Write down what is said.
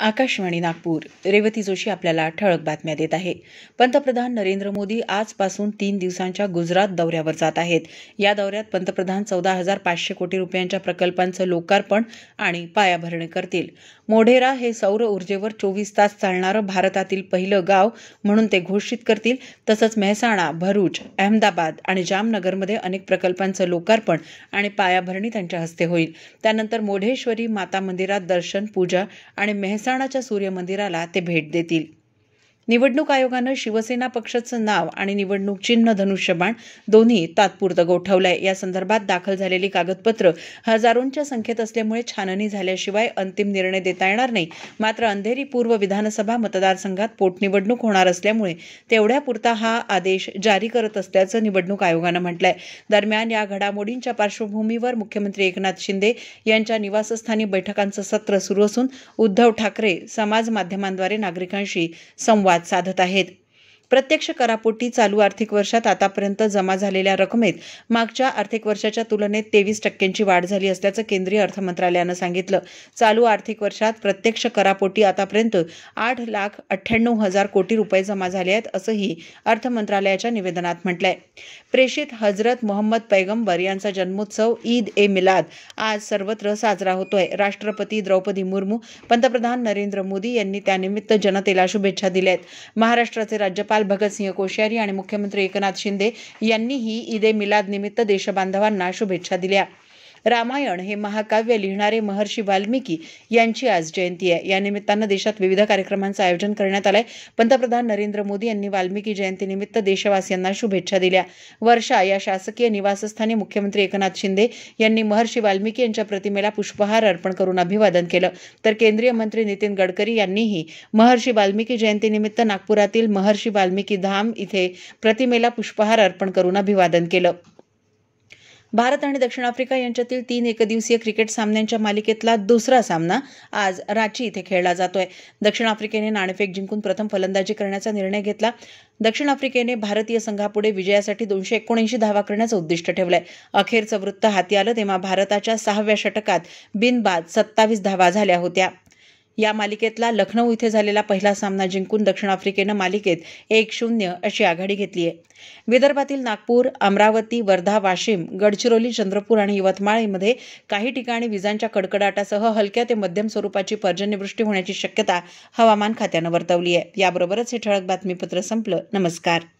आकाशवाणी नागपूर रेवती जोशी आपल्याला ठळक बातम्या देत आहे पंतप्रधान नरेंद्र मोदी आजपासून तीन दिवसांच्या गुजरात दौऱ्यावर जात आहेत या दौऱ्यात पंतप्रधान चौदा हजार पाचशे कोटी रुपयांच्या प्रकल्पांचं लोकार्पण आणि पायाभरणी करतील मोढेरा हे सौर ऊर्जेवर चोवीस तास चालणारं भारतातील पहिलं गाव म्हणून ते घोषित करतील तसंच मेहसाणा भरूच अहमदाबाद आणि जामनगरमध्ये अनेक प्रकल्पांचं लोकार्पण आणि पायाभरणी त्यांच्या हस्ते होईल त्यानंतर मोढेश्वरी माता मंदिरात दर्शन पूजा आणि मेहस सूर्य सूर्यमंदिराला ते भेट देतील निवडणूक आयोगानं शिवसेना पक्षाचं नाव आणि निवडणूक चिन्ह धनुष्यबाण दोन्ही तात्पुरतं गोठवलंय या संदर्भात दाखल झालेली कागदपत्र हजारोंच्या संख्येत असल्यामुळे छाननी झाल्याशिवाय अंतिम निर्णय देता येणार नाही मात्र अंधेरी पूर्व विधानसभा मतदारसंघात पोटनिवडणूक होणार असल्यामुळे तेवढ्यापुरता हा आदेश जारी करत असल्याचं निवडणूक आयोगानं म्हटलंय दरम्यान या घडामोडींच्या पार्श्वभूमीवर मुख्यमंत्री एकनाथ शिंदे यांच्या निवासस्थानी बैठकांचं सत्र सुरू असून उद्धव ठाकरे समाज माध्यमांद्वारे नागरिकांशी संवाद संवाद साधत आहेत प्रत्यक्ष करापोटी चालू आर्थिक वर्षात आतापर्यंत जमा झालेल्या रकमेत मागच्या आर्थिक वर्षाच्या तुलनेत तेवीस टक्क्यांची वाढ झाली असल्याचं केंद्रीय अर्थ मंत्रालयानं सांगितलं चालू आर्थिक वर्षात प्रत्यक्ष करापोटी आतापर्यंत आठ लाख अठ्ठ्याण्णव हजार कोटी रुपये जमा झाले आहेत असंही अर्थ मंत्रालयाच्या निवेदनात म्हटलंय प्रेषित हजरत मोहम्मद पैगंबर यांचा जन्मोत्सव ईद ए मिलाद आज सर्वत्र साजरा होतोय राष्ट्रपती द्रौपदी मुर्मू पंतप्रधान नरेंद्र मोदी यांनी त्यानिमित्त जनतेला शुभेच्छा दिल्या आहेत महाराष्ट्राचे राज्यपाल राज्यपाल भगतसिंह कोश्यारी आणि मुख्यमंत्री एकनाथ शिंदे यांनीही ईद ए मिलाद निमित्त देशबांधवांना शुभेच्छा दिल्या रामायण हे महाकाव्य लिहिणारे महर्षी वाल्मिकी यांची आज जयंती आहे या निमित्तानं देशात विविध कार्यक्रमांचं आयोजन करण्यात आलंय पंतप्रधान नरेंद्र मोदी यांनी वाल्मिकी जयंतीनिमित्त देशवासियांना शुभेच्छा दिल्या वर्षा या शासकीय निवासस्थानी मुख्यमंत्री एकनाथ शिंदे यांनी महर्षी वाल्मिकी यांच्या प्रतिमेला पुष्पहार अर्पण करून अभिवादन केलं तर केंद्रीय मंत्री नितीन गडकरी यांनीही महर्षी वाल्मिकी जयंतीनिमित्त नागपुरातील महर्षी वाल्मिकी धाम इथे प्रतिमेला पुष्पहार अर्पण करून अभिवादन केलं भारत आणि दक्षिण आफ्रिका यांच्यातील तीन एकदिवसीय क्रिकेट सामन्यांच्या मालिकेतला दुसरा सामना आज रांची इथे खेळला जातोय दक्षिण आफ्रिकेने नाणेफेक जिंकून प्रथम फलंदाजी करण्याचा निर्णय घेतला दक्षिण आफ्रिकेने भारतीय संघापुढे विजयासाठी दोनशे एकोणऐंशी धावा करण्याचं उद्दिष्ट ठेवलंय अखेरचं वृत्त हाती आलं तेव्हा भारताच्या सहाव्या षटकात बिनबाद सत्तावीस धावा झाल्या होत्या या मालिकेतला लखनौ इथे झालेला पहिला सामना जिंकून दक्षिण आफ्रिकेनं मालिकेत एक शून्य अशी आघाडी घेतली आहे विदर्भातील नागपूर अमरावती वर्धा वाशिम गडचिरोली चंद्रपूर आणि यवतमाळमध्ये काही ठिकाणी विजांच्या कडकडाटासह हलक्या ते मध्यम स्वरूपाची पर्जन्यवृष्टी होण्याची शक्यता हवामान खात्यानं वर्तवली आहे याबरोबरच हे ठळक बातमीपत्र संपलं नमस्कार